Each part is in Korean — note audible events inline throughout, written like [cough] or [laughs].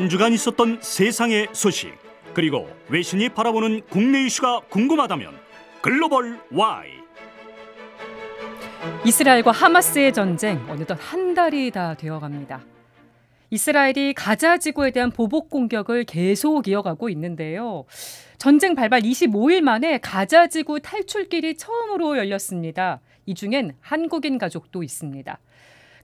한 주간 있었던 세상의 소식 그리고 외신이 바라보는 국내 이슈가 궁금하다면 글로벌 Y 이스라엘과 하마스의 전쟁 어느덧 한 달이 다 되어갑니다. 이스라엘이 가자 지구에 대한 보복 공격을 계속 이어가고 있는데요. 전쟁 발발 25일 만에 가자 지구 탈출길이 처음으로 열렸습니다. 이 중엔 한국인 가족도 있습니다.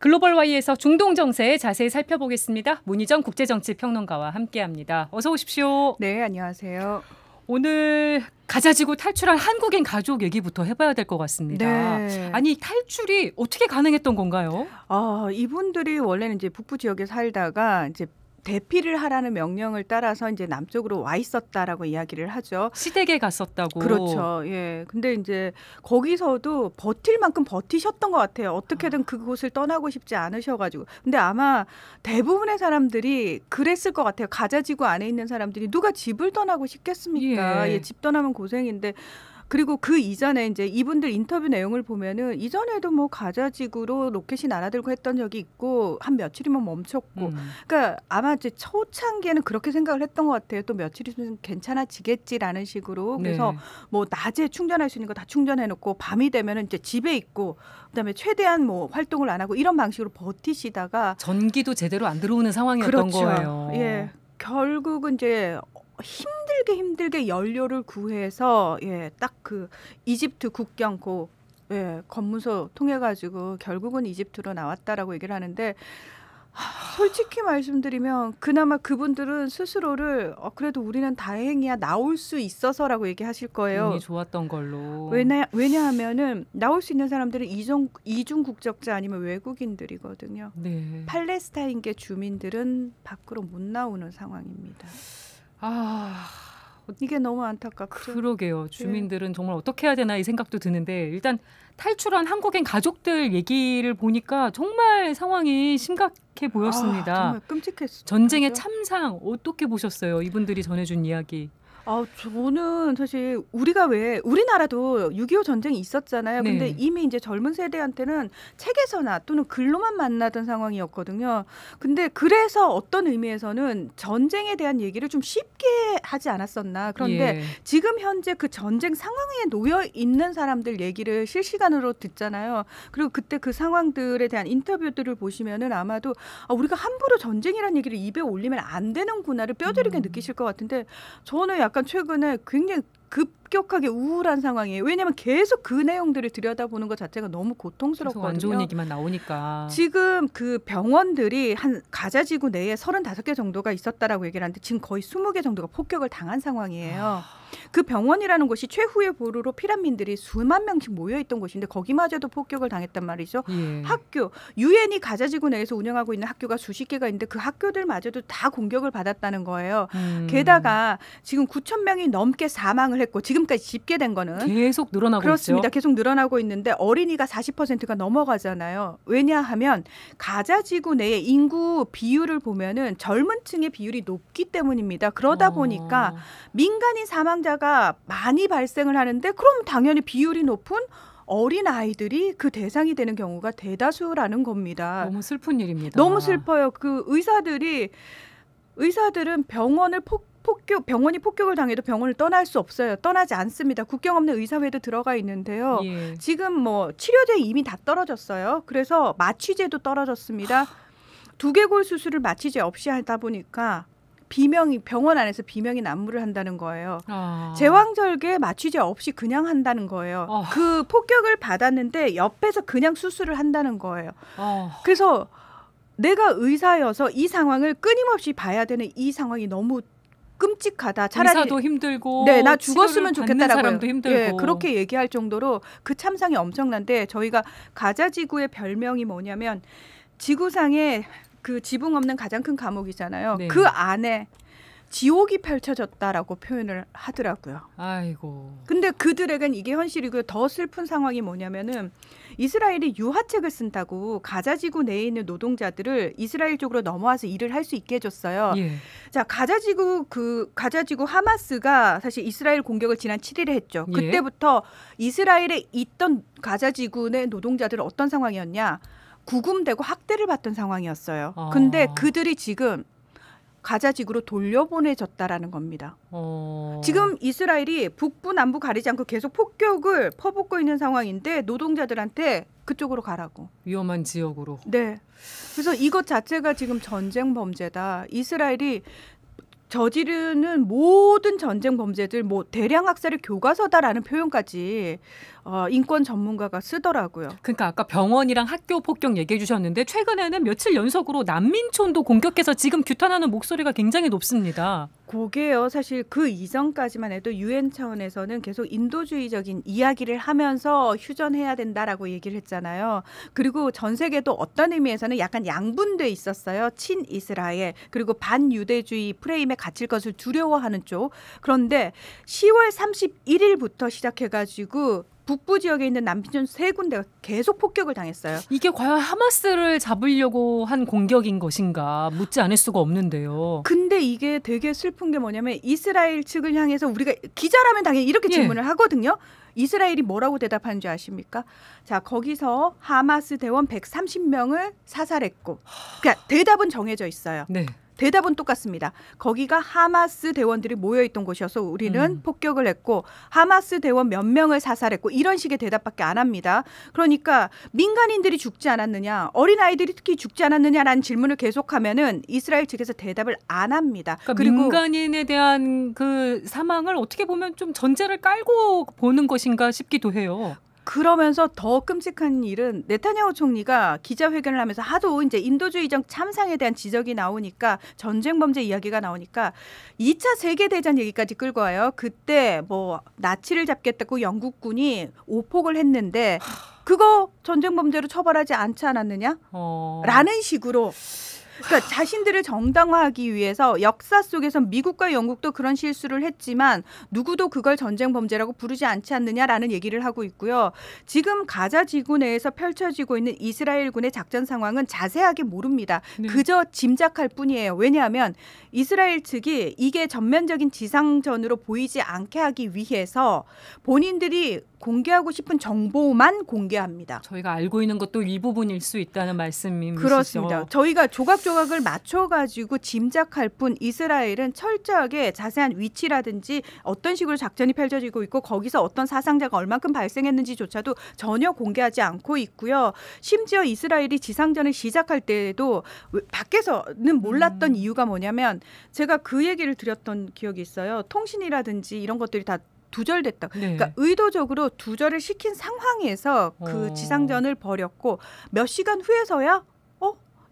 글로벌 와이에서 중동 정세 자세히 살펴보겠습니다. 문희정 국제정치 평론가와 함께합니다. 어서 오십시오. 네, 안녕하세요. 오늘 가자지구 탈출한 한국인 가족 얘기부터 해봐야 될 것 같습니다. 네. 아니 탈출이 어떻게 가능했던 건가요? 아 이분들이 원래는 이제 북부 지역에 살다가 이제 대피를 하라는 명령을 따라서 이제 남쪽으로 와 있었다라고 이야기를 하죠. 시댁에 갔었다고. 그렇죠. 예. 근데 이제 거기서도 버틸 만큼 버티셨던 것 같아요. 어떻게든 아. 그곳을 떠나고 싶지 않으셔가지고. 근데 아마 대부분의 사람들이 그랬을 것 같아요. 가자지구 안에 있는 사람들이 누가 집을 떠나고 싶겠습니까? 예, 예집 떠나면 고생인데. 그리고 그 이전에 이제 이분들 인터뷰 내용을 보면은 이전에도 뭐 가자지구로 로켓이 날아들고 했던 적이 있고 한 며칠이면 뭐 멈췄고 음. 그러니까 아마 이제 초창기에는 그렇게 생각을 했던 것 같아요. 또 며칠이면 괜찮아지겠지라는 식으로 그래서 네. 뭐 낮에 충전할 수 있는 거 다 충전해 놓고 밤이 되면은 이제 집에 있고 그다음에 최대한 뭐 활동을 안 하고 이런 방식으로 버티시다가 전기도 제대로 안 들어오는 상황이었던 그렇죠. 거예요. 예. 결국은 이제 힘들게 힘들게 연료를 구해서 예, 딱그 이집트 국경 고 예, 검문소 통해 가지고 결국은 이집트로 나왔다라고 얘기를 하는데 솔직히 말씀드리면 그나마 그분들은 스스로를 어, 그래도 우리는 다행이야 나올 수 있어서라고 얘기하실 거예요. 운이 좋았던 걸로. 왜냐 왜냐하면은 나올 수 있는 사람들은 이중 이중 국적자 아니면 외국인들이거든요. 네. 팔레스타인계 주민들은 밖으로 못 나오는 상황입니다. 아. 이게 너무 안타깝죠. 그러게요. 네. 주민들은 네. 정말 어떻게 해야 되나 이 생각도 드는데 일단 탈출한 한국인 가족들 얘기를 보니까 정말 상황이 심각해 보였습니다. 아, 정말 끔찍했어요. 전쟁의 참상 어떻게 보셨어요? 이분들이 전해준 이야기. 아, 저는 사실 우리가 왜 우리나라도 6.25 전쟁이 있었잖아요. 네. 근데 이미 이제 젊은 세대한테는 책에서나 또는 글로만 만나던 상황이었거든요. 근데 그래서 어떤 의미에서는 전쟁에 대한 얘기를 좀 쉽게 하지 않았었나. 그런데 예. 지금 현재 그 전쟁 상황에 놓여 있는 사람들 얘기를 실시간으로 듣잖아요. 그리고 그때 그 상황들에 대한 인터뷰들을 보시면은 아마도 아, 우리가 함부로 전쟁이라는 얘기를 입에 올리면 안 되는구나를 뼈저리게 음. 느끼실 것 같은데 저는 약간 최근에 굉장히 급 급격하게 우울한 상황이에요. 왜냐하면 계속 그 내용들을 들여다보는 것 자체가 너무 고통스럽거든요. 안 좋은 얘기만 나오니까. 지금 그 병원들이 한 가자지구 내에 35개 정도가 있었다라고 얘기를 하는데 지금 거의 20개 정도가 폭격을 당한 상황이에요. 아... 그 병원이라는 곳이 최후의 보루로 피란민들이 수만 명씩 모여 있던 곳인데 거기마저도 폭격을 당했단 말이죠. 예. 학교 유엔이 가자지구 내에서 운영하고 있는 학교가 수십 개가 있는데 그 학교들마저도 다 공격을 받았다는 거예요. 음. 게다가 지금 9천 명이 넘게 사망을 했고 지금 지금까 집계된 거는 계속 늘어나고 그렇습니다. 있죠. 계속 늘어나고 있는데 어린이가 40%가 넘어가잖아요. 왜냐하면 가자 지구 내에 인구 비율을 보면은 젊은 층의 비율이 높기 때문입니다. 그러다 어. 보니까 민간인 사망자가 많이 발생을 하는데 그럼 당연히 비율이 높은 어린 아이들이 그 대상이 되는 경우가 대다수라는 겁니다. 너무 슬픈 일입니다. 너무 슬퍼요. 그 의사들이 의사들은 병원을 폭 폭격 병원이 폭격을 당해도 병원을 떠날 수 없어요. 떠나지 않습니다. 국경 없는 의사회도 들어가 있는데요. 예. 지금 뭐 치료제 이미 다 떨어졌어요. 그래서 마취제도 떨어졌습니다. 두개골 수술을 마취제 없이 하다 보니까 비명이 병원 안에서 비명이 난무를 한다는 거예요. 아. 제왕절개 마취제 없이 그냥 한다는 거예요. 어. 그 폭격을 받았는데 옆에서 그냥 수술을 한다는 거예요. 어. 그래서 내가 의사여서 이 상황을 끊임없이 봐야 되는 이 상황이 너무 끔찍하다. 차라리 의사도 힘들고 네, 나 죽었으면 좋겠다라고 사 예, 그렇게 얘기할 정도로 그 참상이 엄청난데 저희가 가자 지구의 별명이 뭐냐면 지구상에 그 지붕 없는 가장 큰 감옥이잖아요. 네. 그 안에 지옥이 펼쳐졌다라고 표현을 하더라고요. 아이고. 근데 그들에겐 이게 현실이고요. 더 슬픈 상황이 뭐냐면은 이스라엘이 유화책을 쓴다고 가자지구 내에 있는 노동자들을 이스라엘 쪽으로 넘어와서 일을 할 수 있게 해줬어요. 예. 자, 가자지구 그 가자지구 하마스가 사실 이스라엘 공격을 지난 7일에 했죠. 예. 그때부터 예. 이스라엘에 있던 가자지구 내 노동자들은 어떤 상황이었냐? 구금되고 학대를 받던 상황이었어요. 아. 근데 그들이 지금 가자지구로 돌려보내졌다라는 겁니다. 어... 지금 이스라엘이 북부 남부 가리지 않고 계속 폭격을 퍼붓고 있는 상황인데 노동자들한테 그쪽으로 가라고. 위험한 지역으로. 네. 그래서 이것 자체가 지금 전쟁 범죄다. 이스라엘이 저지르는 모든 전쟁 범죄들 뭐 대량 학살의 교과서다라는 표현까지 어, 인권 전문가가 쓰더라고요. 그러니까 아까 병원이랑 학교 폭격 얘기해 주셨는데 최근에는 며칠 연속으로 난민촌도 공격해서 지금 규탄하는 목소리가 굉장히 높습니다. 그게요. 사실 그 이전까지만 해도 유엔 차원에서는 계속 인도주의적인 이야기를 하면서 휴전해야 된다라고 얘기를 했잖아요. 그리고 전 세계도 어떤 의미에서는 약간 양분돼 있었어요. 친이스라엘 그리고 반유대주의 프레임에 갇힐 것을 두려워하는 쪽. 그런데 10월 31일부터 시작해 가지고 북부 지역에 있는 남피존 세 군데가 계속 폭격을 당했어요. 이게 과연 하마스를 잡으려고 한 공격인 것인가 묻지 않을 수가 없는데요. 근데 이게 되게 슬픈 게 뭐냐면 이스라엘 측을 향해서 우리가 기자라면 당연히 이렇게 예. 질문을 예. 하거든요. 이스라엘이 뭐라고 대답한 줄 아십니까? 자, 거기서 하마스 대원 130명을 사살했고, 그러니까 대답은 정해져 있어요. 네. 대답은 똑같습니다. 거기가 하마스 대원들이 모여 있던 곳이어서 우리는 음. 폭격을 했고 하마스 대원 몇 명을 사살했고 이런 식의 대답밖에 안 합니다. 그러니까 민간인들이 죽지 않았느냐, 어린 아이들이 특히 죽지 않았느냐라는 질문을 계속하면은 이스라엘 측에서 대답을 안 합니다. 그러니까 그리고 민간인에 대한 그 사망을 어떻게 보면 좀 전제를 깔고 보는 것인가 싶기도 해요. 그러면서 더 끔찍한 일은 네타냐후 총리가 기자회견을 하면서 하도 이제 인도주의 적 참상에 대한 지적이 나오니까 전쟁 범죄 이야기가 나오니까 2차 세계 대전 얘기까지 끌고 와요. 그때 뭐 나치를 잡겠다고 영국군이 오폭을 했는데 그거 전쟁 범죄로 처벌하지 않지 않았느냐? 어... 라는 식으로 그러니까 자신들을 정당화하기 위해서 역사 속에서 미국과 영국도 그런 실수를 했지만 누구도 그걸 전쟁 범죄라고 부르지 않지 않느냐라는 얘기를 하고 있고요. 지금 가자 지구 내에서 펼쳐지고 있는 이스라엘군의 작전 상황은 자세하게 모릅니다. 네. 그저 짐작할 뿐이에요. 왜냐하면 이스라엘 측이 이게 전면적인 지상전으로 보이지 않게 하기 위해서 본인들이 공개하고 싶은 정보만 공개합니다. 저희가 알고 있는 것도 이부분일수 있다는 말씀이시죠. 그렇습니다. 저희가 조각 조각조각을 맞춰가지고 짐작할 뿐 이스라엘은 철저하게 자세한 위치라든지 어떤 식으로 작전이 펼쳐지고 있고 거기서 어떤 사상자가 얼만큼 발생했는지조차도 전혀 공개하지 않고 있고요. 심지어 이스라엘이 지상전을 시작할 때에도 밖에서는 몰랐던 음. 이유가 뭐냐면 제가 그 얘기를 드렸던 기억이 있어요. 통신이라든지 이런 것들이 다 두절됐다. 네. 그러니까 의도적으로 두절을 시킨 상황에서 그 어. 지상전을 벌였고 몇 시간 후에서야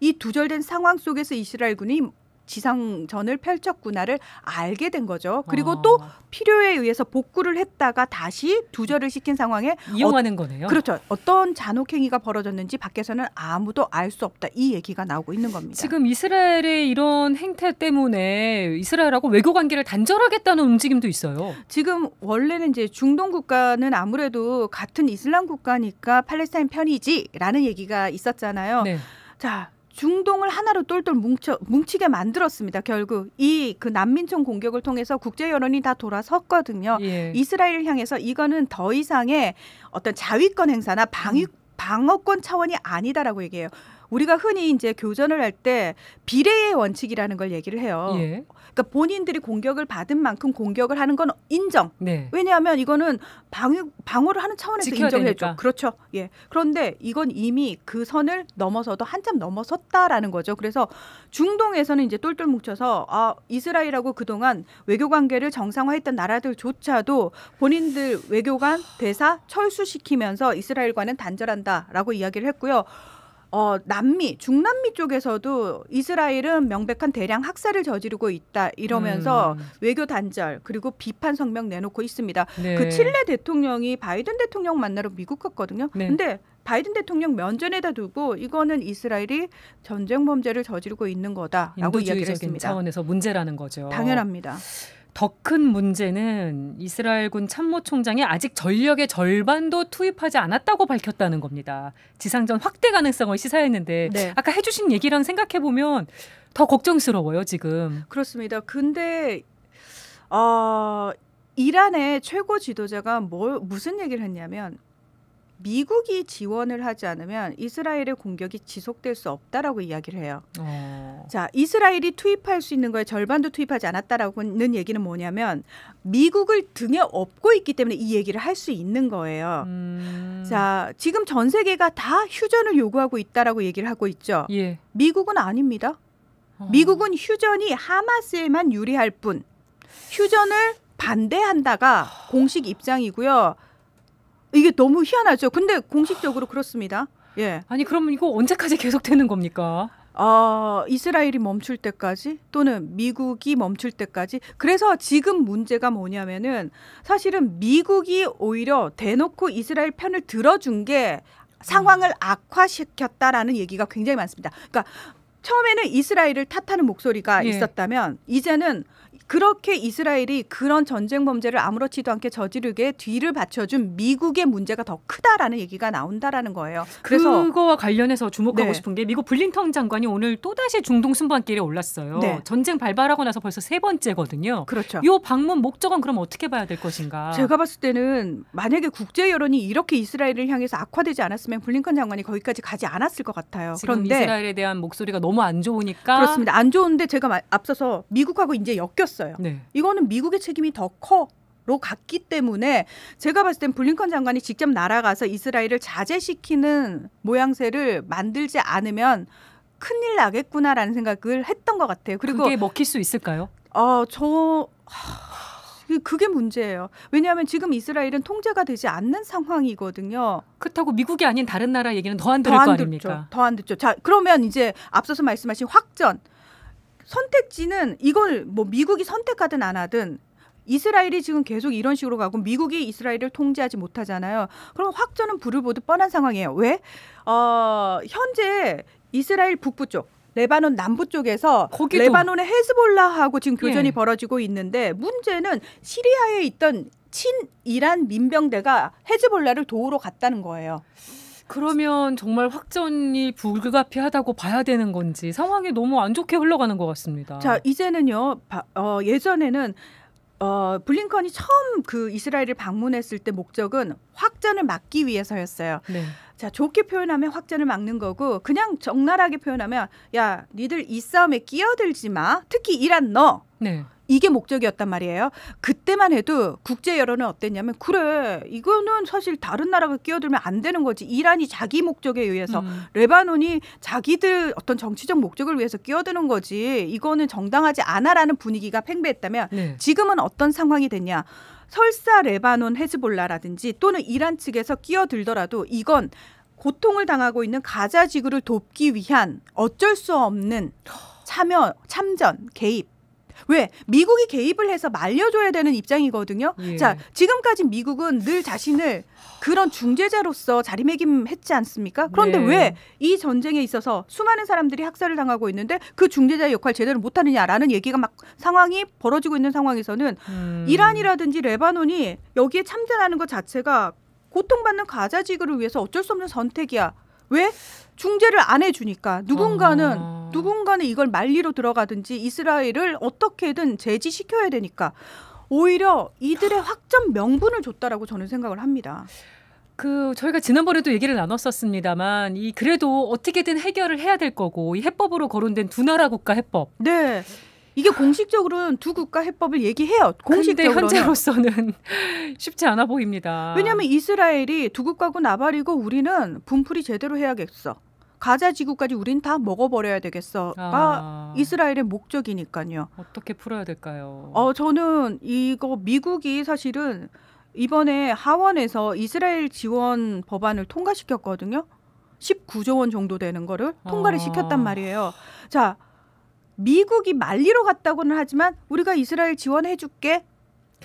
이 두절된 상황 속에서 이스라엘군이 지상전을 펼쳤구나를 알게 된 거죠. 그리고 아. 또 필요에 의해서 복구를 했다가 다시 두절을 시킨 상황에 어, 이용하는 어, 거네요. 그렇죠. 어떤 잔혹행위가 벌어졌는지 밖에서는 아무도 알 수 없다 이 얘기가 나오고 있는 겁니다. 지금 이스라엘의 이런 행태 때문에 이스라엘하고 외교 관계를 단절하겠다는 움직임도 있어요. 지금 원래는 이제 중동 국가는 아무래도 같은 이슬람 국가니까 팔레스타인 편이지라는 얘기가 있었잖아요. 네. 자, 중동을 하나로 똘똘 뭉쳐, 뭉치게 만들었습니다. 결국 이그 난민촌 공격을 통해서 국제 여론이 다 돌아섰거든요. 예. 이스라엘을 향해서 이거는 더 이상의 어떤 자위권 행사나 방위 방어권 차원이 아니다라고 얘기해요. 우리가 흔히 이제 교전을 할 때 비례의 원칙이라는 걸 얘기를 해요. 예. 그러니까 본인들이 공격을 받은 만큼 공격을 하는 건 인정. 네. 왜냐하면 이거는 방위, 방어를 하는 차원에서 인정해줘. 그렇죠. 예. 그런데 이건 이미 그 선을 넘어서도 한참 넘어섰다라는 거죠. 그래서 중동에서는 이제 똘똘 뭉쳐서 아 이스라엘하고 그동안 외교 관계를 정상화했던 나라들조차도 본인들 외교관 대사 철수시키면서 이스라엘과는 단절한다라고 이야기를 했고요. 어, 남미, 중남미 쪽에서도 이스라엘은 명백한 대량 학살을 저지르고 있다 이러면서 음. 외교 단절 그리고 비판 성명 내놓고 있습니다. 그 네. 그 칠레 대통령이 바이든 대통령 만나러 미국 갔거든요. 네. 근데 바이든 대통령 면전에다 두고 이거는 이스라엘이 전쟁 범죄를 저지르고 있는 거다라고 이야기를 했습니다. 차원에서 문제라는 거죠. 당연합니다. 더큰 문제는 이스라엘군 참모총장이 아직 전력의 절반도 투입하지 않았다고 밝혔다는 겁니다. 지상전 확대 가능성을 시사했는데 네. 아까 해주신 얘기랑 생각해 보면 더 걱정스러워요 지금. 그렇습니다. 근데 어, 이란의 최고 지도자가 뭘 무슨 얘기를 했냐면 미국이 지원을 하지 않으면 이스라엘의 공격이 지속될 수 없다라고 이야기를 해요. 어. 자, 이스라엘이 투입할 수 있는 거에 절반도 투입하지 않았다라고는 얘기는 뭐냐면 미국을 등에 업고 있기 때문에 이 얘기를 할 수 있는 거예요. 음. 자, 지금 전 세계가 다 휴전을 요구하고 있다라고 얘기를 하고 있죠. 예. 미국은 아닙니다. 어. 미국은 휴전이 하마스에만 유리할 뿐 휴전을 반대한다가 공식 입장이고요. 이게 너무 희한하죠. 근데 공식적으로 그렇습니다. 예. 아니 그러면 이거 언제까지 계속되는 겁니까? 어, 이스라엘이 멈출 때까지 또는 미국이 멈출 때까지 그래서 지금 문제가 뭐냐면은 사실은 미국이 오히려 대놓고 이스라엘 편을 들어준 게 상황을 음. 악화시켰다라는 얘기가 굉장히 많습니다. 그러니까 처음에는 이스라엘을 탓하는 목소리가 예. 있었다면 이제는 그렇게 이스라엘이 그런 전쟁 범죄를 아무렇지도 않게 저지르게 뒤를 받쳐준 미국의 문제가 더 크다라는 얘기가 나온다라는 거예요. 그래서 그거와 관련해서 주목하고 네. 싶은 게 미국 블링턴 장관이 오늘 또다시 중동 순방길에 올랐어요. 네. 전쟁 발발하고 나서 벌써 세 번째거든요. 그렇죠. 이 방문 목적은 그럼 어떻게 봐야 될 것인가? 제가 봤을 때는 만약에 국제 여론이 이렇게 이스라엘을 향해서 악화되지 않았으면 블링컨 장관이 거기까지 가지 않았을 것 같아요. 그런데 이스라엘에 대한 목소리가 너무 안 좋으니까 그렇습니다. 안 좋은데 제가 앞서서 미국하고 이제 엮였 했어요. 네. 이거는 미국의 책임이 더 커. 로 갔기 때문에 제가 봤을 땐 블링컨 장관이 직접 날아가서 이스라엘을 자제시키는 모양새를 만들지 않으면 큰일 나겠구나라는 생각을 했던 것 같아요. 그리고 그게 먹힐 수 있을까요? 어, 저 그, 그게 문제예요. 왜냐하면 지금 이스라엘은 통제가 되지 않는 상황이거든요. 그렇다고 미국이 아닌 다른 나라 얘기는 더 안 들을 더안 거 아닙니까? 더안 듣죠. 자, 그러면 이제 앞서서 말씀하신 확전, 선택지는 이걸 뭐 미국이 선택하든 안 하든 이스라엘이 지금 계속 이런 식으로 가고 미국이 이스라엘을 통제하지 못하잖아요. 그럼 확전은 불을 보듯 뻔한 상황이에요. 왜? 어, 현재 이스라엘 북부 쪽 레바논 남부 쪽에서 거기도. 레바논의 헤즈볼라하고 지금 교전이 예. 벌어지고 있는데 문제는 시리아에 있던 친이란 민병대가 헤즈볼라를 도우러 갔다는 거예요. 그러면 정말 확전이 불가피하다고 봐야 되는 건지 상황이 너무 안 좋게 흘러가는 것 같습니다. 자 이제는요. 바, 어, 예전에는 어, 블링컨이 처음 그 이스라엘을 방문했을 때 목적은 확전을 막기 위해서였어요. 네. 자 좋게 표현하면 확전을 막는 거고 그냥 적나라하게 표현하면 야 니들 이 싸움에 끼어들지 마. 특히 이란 너. 네. 이게 목적이었단 말이에요. 그때만 해도 국제 여론은 어땠냐면 그래 이거는 사실 다른 나라가 끼어들면 안 되는 거지. 이란이 자기 목적에 의해서 음. 레바논이 자기들 어떤 정치적 목적을 위해서 끼어드는 거지. 이거는 정당하지 않아라는 분위기가 팽배했다면 네. 지금은 어떤 상황이 됐냐? 설사 레바논 헤즈볼라라든지 또는 이란 측에서 끼어들더라도 이건 고통을 당하고 있는 가자 지구를 돕기 위한 어쩔 수 없는 참여, 참전, 개입 왜 미국이 개입을 해서 말려줘야 되는 입장이거든요. 예. 자 지금까지 미국은 늘 자신을 그런 중재자로서 자리매김했지 않습니까? 그런데 네. 왜이 전쟁에 있어서 수많은 사람들이 학살을 당하고 있는데 그 중재자의 역할 제대로 못하느냐라는 얘기가 막 상황이 벌어지고 있는 상황에서는 음. 이란이라든지 레바논이 여기에 참전하는 것 자체가 고통받는 가자지구를 위해서 어쩔 수 없는 선택이야. 왜 중재를 안 해주니까 누군가는 어. 누군가는 이걸 말리로 들어가든지 이스라엘을 어떻게든 제지시켜야 되니까 오히려 이들의 확정 명분을 줬다라고 저는 생각을 합니다. 그 저희가 지난번에도 얘기를 나눴었습니다만 이 그래도 어떻게든 해결을 해야 될 거고 이 해법으로 거론된 두 나라 국가 해법. 네. 이게 공식적으로는 두 국가 해법을 얘기해요. 공식적으로 현재로서는 [laughs] 쉽지 않아 보입니다. 왜냐하면 이스라엘이 두 국가고 나발이고 우리는 분풀이 제대로 해야겠어. 가자 지구까지 우린 다 먹어버려야 되겠어가 아, 아. 이스라엘의 목적이니까요. 어떻게 풀어야 될까요? 어 저는 이거 미국이 사실은 이번에 하원에서 이스라엘 지원 법안을 통과시켰거든요. 19조 원 정도 되는 거를 통과를 아. 시켰단 말이에요. 자, 미국이 말리러 갔다고는 하지만 우리가 이스라엘 지원해줄게.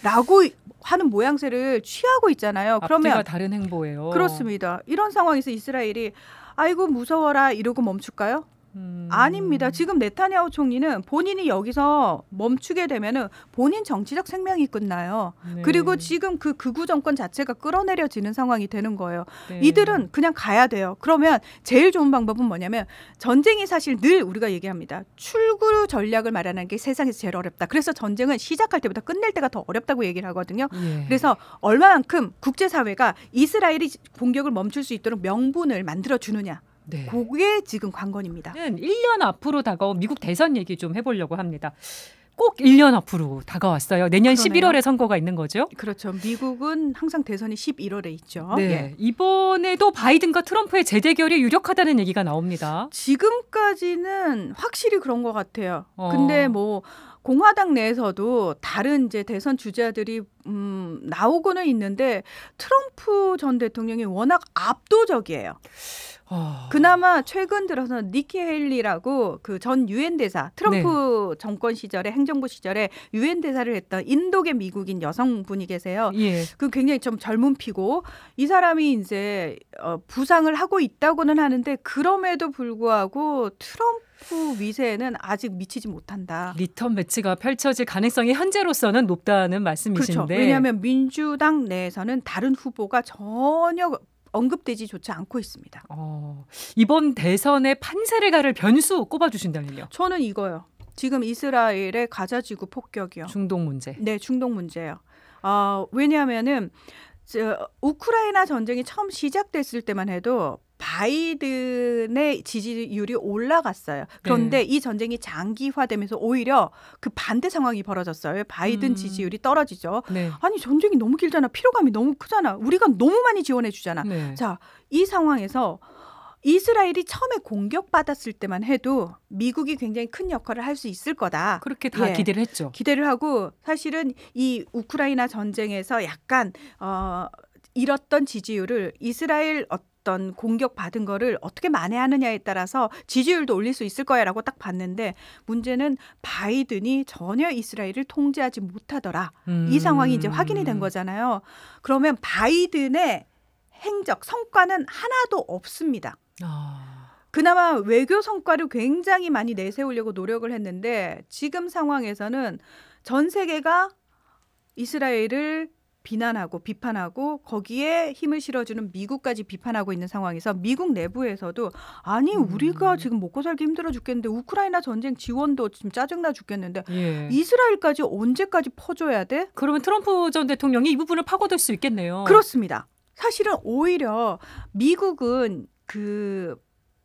라고 하는 모양새를 취하고 있잖아요. 그러면 다른 행보예요. 그렇습니다. 이런 상황에서 이스라엘이 아이고 무서워라 이러고 멈출까요? 음. 아닙니다. 지금 네타냐오 총리는 본인이 여기서 멈추게 되면은 본인 정치적 생명이 끝나요. 네. 그리고 지금 그 극우 정권 자체가 끌어내려지는 상황이 되는 거예요. 네. 이들은 그냥 가야 돼요. 그러면 제일 좋은 방법은 뭐냐면 전쟁이 사실 늘 우리가 얘기합니다. 출구 전략을 마련하는 게 세상에서 제일 어렵다. 그래서 전쟁은 시작할 때보다 끝낼 때가 더 어렵다고 얘기를 하거든요. 네. 그래서 얼마만큼 국제사회가 이스라엘이 공격을 멈출 수 있도록 명분을 만들어 주느냐 네. 그게 지금 관건입니다. 1년 앞으로 다가온 미국 대선 얘기 좀 해보려고 합니다. 꼭 1년 앞으로 다가왔어요. 내년 그러네요. 11월에 선거가 있는 거죠? 그렇죠. 미국은 항상 대선이 11월에 있죠. 네. 예. 이번에도 바이든과 트럼프의 재대결이 유력하다는 얘기가 나옵니다. 지금까지는 확실히 그런 것 같아요. 어. 근데 뭐 공화당 내에서도 다른 이제 대선 주자들이 음, 나오고는 있는데 트럼프 전 대통령이 워낙 압도적이에요. 아. 그나마 최근 들어서 니키 헤일리라고 그 전 유엔 대사 트럼프 네. 정권 시절에 행정부 시절에 유엔 대사를 했던 인도계 미국인 여성분이 계세요. 예. 그 굉장히 좀 젊은 피고 이 사람이 이제 어, 부상을 하고 있다고는 하는데 그럼에도 불구하고 트럼프 트위세는 아직 미치지 못한다. 리턴 매치가 펼쳐질 가능성이 현재로서는 높다는 말씀이신데. 그렇죠. 왜냐하면 민주당 내에서는 다른 후보가 전혀 언급되지조차 않고 있습니다. 어, 이번 대선에 판세를 가를 변수 꼽아주신다면요? 저는 이거요. 지금 이스라엘의 가자 지구 폭격이요. 중동 문제. 네, 중동 문제요 어, 왜냐하면은 우크라이나 전쟁이 처음 시작됐을 때만 해도 바이든의 지지율이 올라갔어요. 그런데 네. 이 전쟁이 장기화되면서 오히려 그 반대 상황이 벌어졌어요. 바이든 음. 지지율이 떨어지죠. 네. 아니 전쟁이 너무 길잖아. 피로감이 너무 크잖아. 우리가 너무 많이 지원해 주잖아. 네. 자, 이 상황에서 이스라엘이 처음에 공격받았을 때만 해도 미국이 굉장히 큰 역할을 할 수 있을 거다. 그렇게 다 예. 기대를 했죠. 기대를 하고 사실은 이 우크라이나 전쟁에서 약간 어 잃었던 지지율을 이스라엘 어떤 어떤 공격받은 거를 어떻게 만회하느냐에 따라서 지지율도 올릴 수 있을 거야라고 딱 봤는데 문제는 바이든이 전혀 이스라엘을 통제하지 못하더라. 음. 이 상황이 이제 확인이 된 거잖아요. 그러면 바이든의 행적 성과는 하나도 없습니다. 아. 그나마 외교 성과를 굉장히 많이 내세우려고 노력을 했는데 지금 상황에서는 전 세계가 이스라엘을 비난하고 비판하고 거기에 힘을 실어주는 미국까지 비판하고 있는 상황에서 미국 내부에서도 아니 음. 우리가 지금 먹고 살기 힘들어 죽겠는데 우크라이나 전쟁 지원도 지금 짜증나 죽겠는데 예. 이스라엘까지 언제까지 퍼줘야 돼? 그러면 트럼프 전 대통령이 이 부분을 파고들 수 있겠네요. 그렇습니다. 사실은 오히려 미국은 그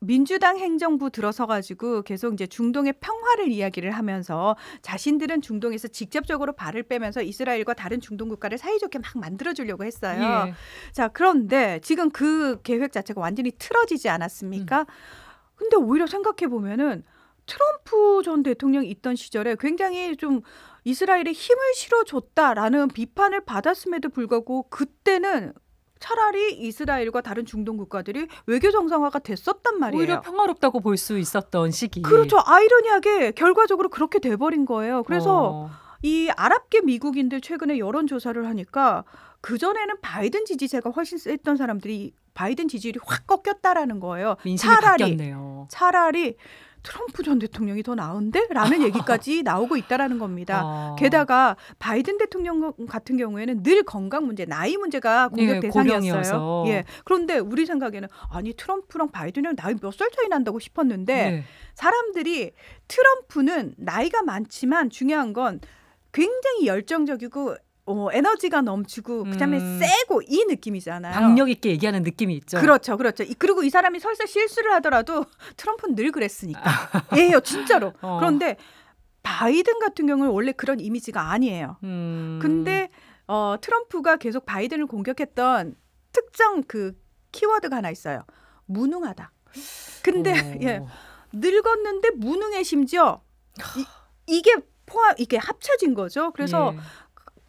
민주당 행정부 들어서 가지고 계속 이제 중동의 평화를 이야기를 하면서 자신들은 중동에서 직접적으로 발을 빼면서 이스라엘과 다른 중동 국가를 사이좋게 막 만들어 주려고 했어요. 예. 자, 그런데 지금 그 계획 자체가 완전히 틀어지지 않았습니까? 음. 근데 오히려 생각해 보면은 트럼프 전 대통령 있던 시절에 굉장히 좀 이스라엘에 힘을 실어줬다라는 비판을 받았음에도 불구하고 그때는 차라리 이스라엘과 다른 중동 국가들이 외교 정상화가 됐었단 말이에요. 오히려 평화롭다고 볼 수 있었던 시기. 그렇죠. 아이러니하게 결과적으로 그렇게 돼버린 거예요. 그래서 어. 이 아랍계 미국인들 최근에 여론 조사를 하니까 그 전에는 바이든 지지세가 훨씬 셌던 사람들이 바이든 지지율이 확 꺾였다라는 거예요. 차라리 바뀌었네요. 차라리 트럼프 전 대통령이 더 나은데? 라는 [laughs] 얘기까지 나오고 있다라는 겁니다. 아. 게다가 바이든 대통령 같은 경우에는 늘 건강 문제, 나이 문제가 공격 예, 대상이었어요. 예. 그런데 우리 생각에는 아니 트럼프랑 바이든이랑 나이 몇 살 차이 난다고 싶었는데 예. 사람들이 트럼프는 나이가 많지만 중요한 건 굉장히 열정적이고 어, 에너지가 넘치고 그다음에 음. 세고 이 느낌이잖아요. 박력 있게 얘기하는 느낌이 있죠. 그렇죠, 그렇죠. 그리고 이 사람이 설사 실수를 하더라도 [laughs] 트럼프는 늘 그랬으니까. 아. 예요, 진짜로. [laughs] 어. 그런데 바이든 같은 경우는 원래 그런 이미지가 아니에요. 음. 근데 어, 트럼프가 계속 바이든을 공격했던 특정 그 키워드가 하나 있어요. 무능하다. 근데 [laughs] 예, 늙었는데 무능해 심지어 이, 게 포함 이게 합쳐진 거죠. 그래서 예.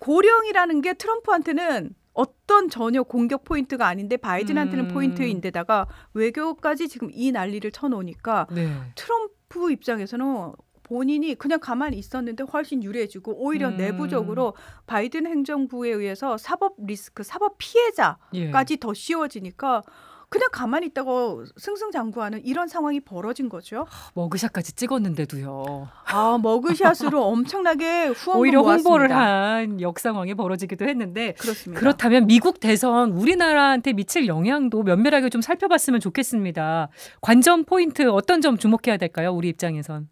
고령이라는 게 트럼프한테는 어떤 전혀 공격 포인트가 아닌데 바이든한테는 음. 포인트인데다가 외교까지 지금 이 난리를 쳐놓으니까 네. 트럼프 입장에서는 본인이 그냥 가만히 있었는데 훨씬 유리해지고 오히려 음. 내부적으로 바이든 행정부에 의해서 사법 리스크, 사법 피해자까지 예. 더 씌워지니까 그냥 가만히 있다고 승승장구하는 이런 상황이 벌어진 거죠. 머그샷까지 찍었는데도요. 아 머그샷으로 [laughs] 엄청나게 후원 오히려 홍보를 한 역상황이 벌어지기도 했는데 그렇습니다. 그렇다면 미국 대선 우리나라한테 미칠 영향도 면밀하게 좀 살펴봤으면 좋겠습니다. 관전 포인트 어떤 점 주목해야 될까요? 우리 입장에선.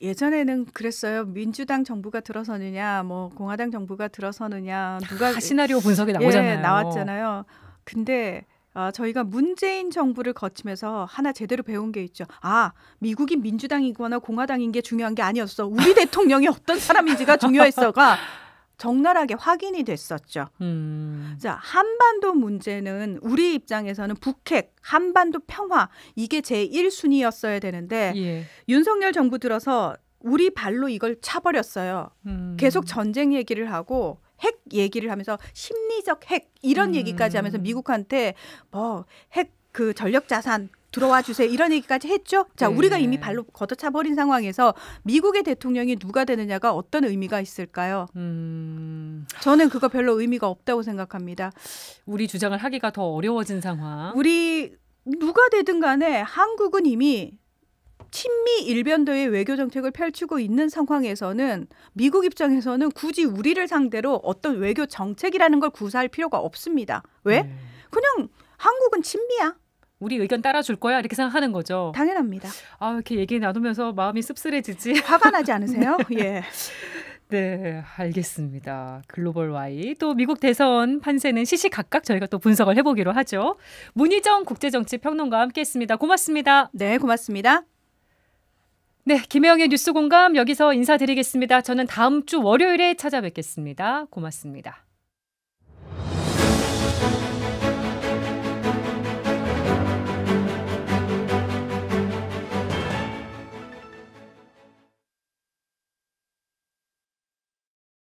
예전에는 그랬어요. 민주당 정부가 들어서느냐, 뭐 공화당 정부가 들어서느냐, 누가 시나리오 분석이 예, 나오잖아요. 예, 나왔잖아요. 근데 아, 저희가 문재인 정부를 거치면서 하나 제대로 배운 게 있죠. 아, 미국이 민주당이거나 공화당인 게 중요한 게 아니었어. 우리 [laughs] 대통령이 어떤 사람인지가 중요했어가 적나라하게 확인이 됐었죠. 음. 자, 한반도 문제는 우리 입장에서는 북핵, 한반도 평화 이게 제1순위였어야 되는데 예. 윤석열 정부 들어서 우리 발로 이걸 차버렸어요. 음. 계속 전쟁 얘기를 하고 핵 얘기를 하면서 심리적 핵 이런 음. 얘기까지 하면서 미국한테 뭐 핵 그 전력 자산 들어와 주세요. 이런 얘기까지 했죠. 자, 네. 우리가 이미 발로 걷어차 버린 상황에서 미국의 대통령이 누가 되느냐가 어떤 의미가 있을까요? 음... 저는 그거 별로 의미가 없다고 생각합니다. 우리 주장을 하기가 더 어려워진 상황. 우리 누가 되든 간에 한국은 이미 친미 일변도의 외교 정책을 펼치고 있는 상황에서는 미국 입장에서는 굳이 우리를 상대로 어떤 외교 정책이라는 걸 구사할 필요가 없습니다. 왜? 음. 그냥 한국은 친미야. 우리 의견 따라줄 거야 이렇게 생각하는 거죠. 당연합니다. 아 이렇게 얘기 나누면서 마음이 씁쓸해지지. [laughs] 화가 나지 않으세요? [laughs] 네. 예. 네, 알겠습니다. 글로벌 와이 또 미국 대선 판세는 시시각각 저희가 또 분석을 해보기로 하죠. 문희정 국제정치 평론가와 함께했습니다. 고맙습니다. 네, 고맙습니다. 네, 김혜영의 뉴스 공감 여기서 인사드리겠습니다. 저는 다음 주 월요일에 찾아뵙겠습니다. 고맙습니다.